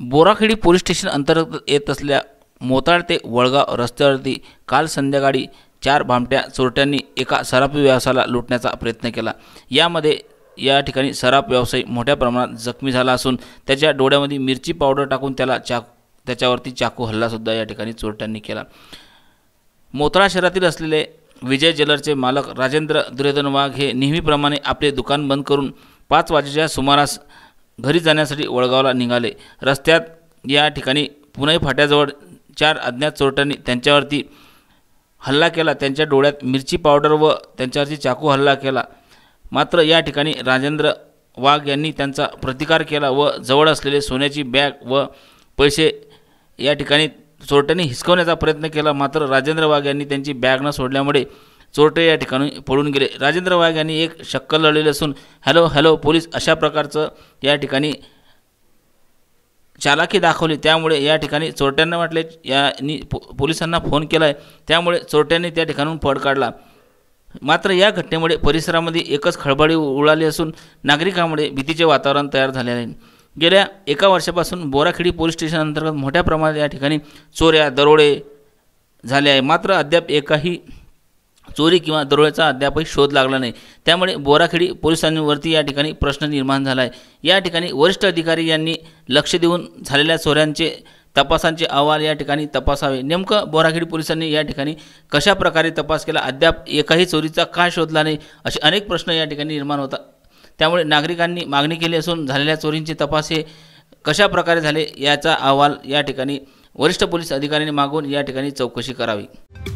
बोराखेडी police station अंतर्गत येत असल्या मोताळ ते वळगाव रस्त्यावरती काल संध्याकाळी चार भामट्या चोरट्यांनी एका सराफ व्यवसायाला लुटण्याचा प्रयत्न केला यामध्ये या ठिकाणी सराफ व्यावसायिक मोठ्या प्रमाणात जखमी झाला असून त्याच्या डोळ्यामध्ये मिरची पावडर टाकून त्याला चाक त्याच्यावरती चाकू हल्लासुद्धा या ठिकाणी चोरट्यांनी केला मोताळा शहरातील असलेले विजय जेलरचे मालक राजेंद्र दुर्योधन वाघ हे नेहमीप्रमाणे आपले दुकान बंद करून पाच वाजेच्या सुमारास घरी जाण्यासाठी वळगावला निघाले रस्त्यात या ठिकाणी पुणे फाट्याजवळ चार अज्ञात चोरट्यांनी त्यांच्यावरती हल्ला केला त्यांच्या डोळ्यात मिरची पावडर व त्यांच्यावरती चाकू हल्ला केला मात्र या ठिकाणी राजेंद्र वाघ यांनी त्यांचा प्रतिकार केला व जवळ असलेले सोन्याची बॅग व पैसे या ठिकाणी चोरट्यांनी हिसकवण्याचा प्रयत्न केला मात्र राजेंद्र वाघ यांनी त्यांची बॅग न सोडल्यामुळे चोरटे या ठिकाणी पळून गेले राजेंद्र वाघ यांनी एक शक्कल लढलेली असून हॅलो हॅलो पोलीस अशा प्रकारचं या ठिकाणी चालाकी दाखवली त्यामुळे या ठिकाणी चोरट्यांना वाटले यांनी पो पोलिसांना फोन केला आहे त्यामुळे चोरट्यांनी त्या ठिकाणून पळ काढला मात्र या घटनेमुळे परिसरामध्ये एकच खळबळी उडाली असून नागरिकांमुळे भीतीचे वातावरण तयार झाले आहे गेल्या एका वर्षापासून बोराखेडी पोलीस स्टेशन अंतर्गत मोठ्या प्रमाणात या ठिकाणी चोऱ्या दरोडे झाले आहे मात्र अद्याप एकाही चोरी किंवा दरोड्याचा अद्यापही शोध लागला नाही त्यामुळे बोराखेडी पोलिसांवरती या ठिकाणी प्रश्न निर्माण झाला आहे या ठिकाणी वरिष्ठ अधिकारी यांनी लक्ष देऊन झालेल्या चोऱ्यांचे तपासांचे अहवाल या ठिकाणी तपासावे नेमकं बोराखेडी पोलिसांनी या ठिकाणी कशा प्रकारे तपास केला अद्याप एकाही चोरीचा का शोधला नाही असे अनेक प्रश्न या ठिकाणी निर्माण होतात त्यामुळे नागरिकांनी मागणी केली असून झालेल्या चोरींचे तपास हे कशा प्रकारे झाले याचा अहवाल या ठिकाणी वरिष्ठ पोलीस अधिकाऱ्यांनी मागून या ठिकाणी चौकशी करावी